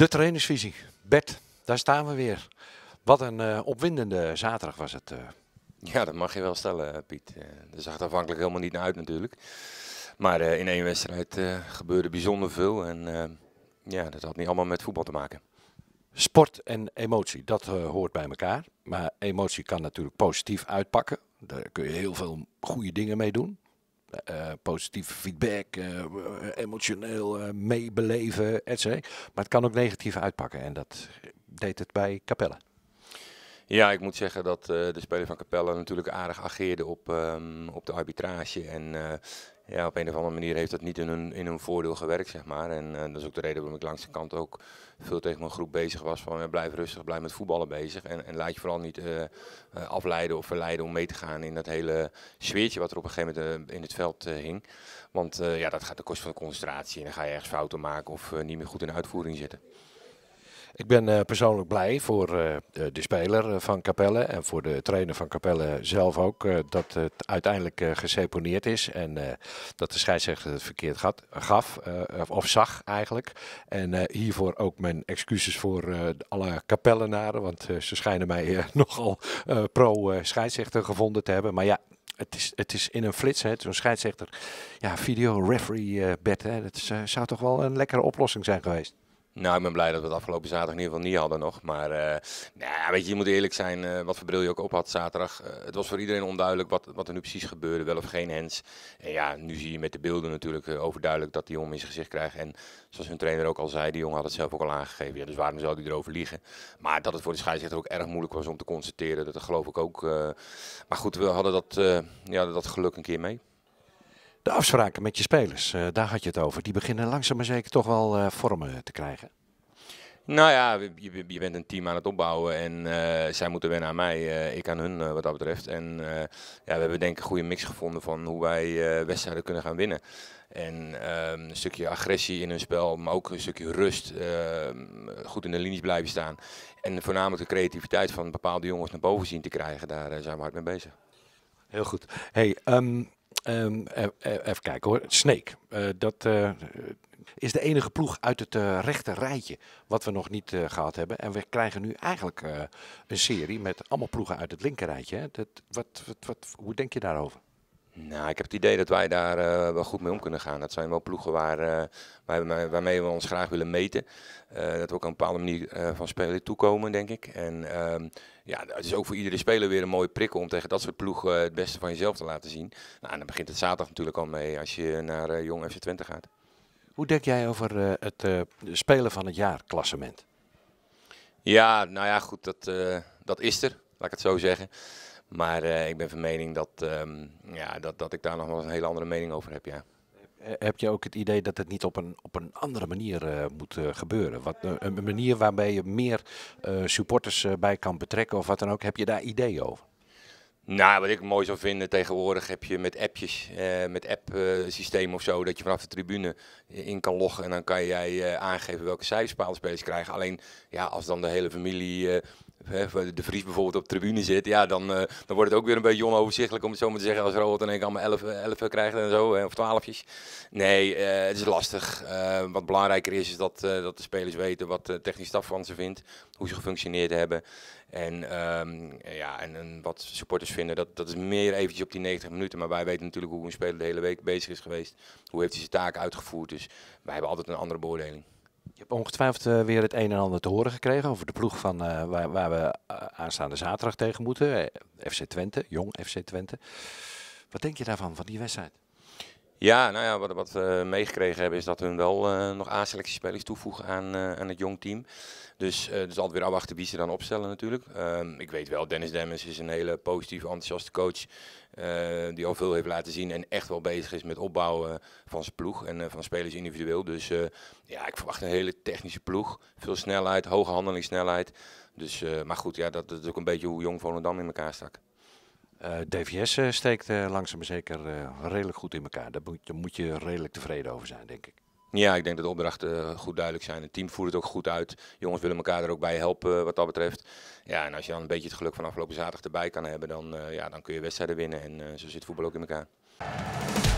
De trainersvisie. Bert, daar staan we weer. Wat een eh, opwindende zaterdag was het. Eh. Ja, dat mag je wel stellen, eh, Piet. Er zag er afhankelijk helemaal niet naar uit natuurlijk. Maar in één wedstrijd gebeurde bijzonder veel. En ja, dat had niet allemaal met voetbal te maken. Sport en emotie, dat hoort bij elkaar. Maar emotie kan natuurlijk positief uitpakken. Daar kun je heel veel goede dingen mee doen. Uh, positieve feedback, eh, emotioneel uh, meebeleven, etc. Maar het kan ook negatief uitpakken en dat deed het bij Capelle. Ja, ik moet zeggen dat de speler van Capelle natuurlijk aardig ageerde op, ehm, op de arbitrage. En ja, op een of andere manier heeft dat niet in hun, in hun voordeel gewerkt, zeg maar. En eh, dat is ook de reden waarom ik langs de kant ook veel tegen mijn groep bezig was van blijf rustig, blijf met voetballen bezig. En, en laat je vooral niet eh, eh, afleiden of verleiden om mee te gaan in dat hele sfeertje wat er op een gegeven moment in het veld hing. Want ja, dat gaat de kost van de concentratie en dan ga je ergens fouten maken of niet meer goed in de uitvoering zitten. Ik ben eh, persoonlijk blij voor eh, de speler eh, van Capelle en voor de trainer van Capelle zelf ook dat het uiteindelijk geseponeerd is en dat de scheidsrechter het verkeerd gaf of zag eigenlijk. En hiervoor ook mijn excuses voor alle Capellenaren, want ze schijnen mij nogal pro-scheidsrechter gevonden te hebben. Maar ja, het is, het is in een flits, zo'n scheidsrechter, ja, video referee bed, hè, dat zou toch wel een lekkere oplossing zijn geweest. Nou, ik ben blij dat we het afgelopen zaterdag in ieder geval niet hadden nog. Maar eh, nou, weet je, je moet eerlijk zijn, eh, wat voor bril je ook op had zaterdag. Eh, het was voor iedereen onduidelijk wat, wat er nu precies gebeurde, wel of geen hands. En ja, nu zie je met de beelden natuurlijk overduidelijk dat die jongen in zijn gezicht krijgt. En zoals hun trainer ook al zei, die jongen had het zelf ook al aangegeven. dus waarom zou hij erover liegen? Maar dat het voor de scheidsrechter ook erg moeilijk was om te constateren, dat geloof ik ook. maar goed, we hadden dat, ja, dat geluk een keer mee. De afspraken met je spelers, eh, daar had je het over. Die beginnen langzaam maar zeker toch wel eh, vormen te krijgen. Nou ja, je, je, bent een team aan het opbouwen en eh, zij moeten wennen aan mij, ik aan hun wat dat betreft. En ja, we hebben denk ik een goede mix gevonden van hoe wij wedstrijden kunnen gaan winnen. En ehm, een stukje agressie in hun spel, maar ook een stukje rust, ehm, goed in de linies blijven staan. En voornamelijk de creativiteit van bepaalde jongens naar boven zien te krijgen, daar zijn we hard mee bezig. Heel goed. Hey, ehm, Ehm, e-, e-, even kijken hoor. Snake. Eh, dat eh, is de enige ploeg uit het uh, rechte rijtje wat we nog niet gehad hebben. En we krijgen nu eigenlijk een serie met allemaal ploegen uit het linker rijtje. Hè? Dat, wat, wat, hoe denk je daarover? Nou, ik heb het idee dat wij daar eh, wel goed mee om kunnen gaan. Dat zijn wel ploegen waar, eh, waarmee we ons graag willen meten. Eh, dat we ook op een bepaalde manier van spelen toekomen, denk ik. En ehm, ja, het is ook voor iedere speler weer een mooie prikkel om tegen dat soort ploegen het beste van jezelf te laten zien. Nou, en dan begint het zaterdag natuurlijk al mee als je naar jong FC Twente gaat. Hoe denk jij over het spelen van het jaar klassement? Ja, nou ja, goed, dat, dat is er, laat ik het zo zeggen. Maar eh, ik ben van mening dat, ehm, ja, dat, dat ik daar nog wel een hele andere mening over heb, ja. Eh, heb je ook het idee dat het niet op een, op een andere manier eh, moet gebeuren? Wat, een manier waarbij je meer supporters bij kan betrekken of wat dan ook. Heb je daar ideeën over? Nou, wat ik mooi zou vinden, tegenwoordig heb je met appjes, eh, met app eh, of zo, dat je vanaf de tribune in kan loggen en dan kan jij eh, aangeven welke speels krijgen. Alleen, ja, als dan de hele familie eh, de Vries bijvoorbeeld op de tribune zit, ja, dan, eh, dan wordt het ook weer een beetje onoverzichtelijk om het zo maar te zeggen. Als Robert en ik allemaal 11 elf, eh, krijgt en zo, of twaalfjes. Nee, het is lastig. wat belangrijker is, is dat, dat de spelers weten wat de technische staf van ze vindt, hoe ze gefunctioneerd hebben. En, ehm, ja, en, wat supporters vinden, dat, dat is meer eventjes op die 90 minuten. Maar wij weten natuurlijk hoe een speler de hele week bezig is geweest. Hoe heeft hij zijn taak uitgevoerd. Dus wij hebben altijd een andere beoordeling. Je hebt ongetwijfeld eh, weer het een en ander te horen gekregen over de ploeg van, eh, waar, waar, we eh, aanstaande zaterdag tegen moeten. FC Twente, jong FC Twente. Wat denk je daarvan, van die wedstrijd? Ja, nou ja, wat, wat we meegekregen hebben is dat hun wel uh, nog A-selectiespelers toevoegen aan, eh, aan het jong team. Dus uh, dus altijd weer afwachten wie ze dan opstellen natuurlijk. Ehm, ik weet wel, Dennis Demmers is een hele positieve, enthousiaste coach. die al veel heeft laten zien en echt wel bezig is met opbouwen van zijn ploeg en van spelers individueel. Dus ja, ik verwacht een hele technische ploeg. Veel snelheid, hoge handelingssnelheid. Dus, maar goed, ja, dat, is ook een beetje hoe Jong Volendam in elkaar stak. Eh, DVS eh, steekt eh, langzaam maar zeker redelijk goed in elkaar. Daar moet, moet, je redelijk tevreden over zijn, denk ik. Ja, ik denk dat de opdrachten goed duidelijk zijn. Het team voert het ook goed uit. Jongens willen elkaar er ook bij helpen wat dat betreft. Ja, en als je dan een beetje het geluk van afgelopen zaterdag erbij kan hebben, dan, ja, dan kun je wedstrijden winnen. En zo zit voetbal ook in elkaar.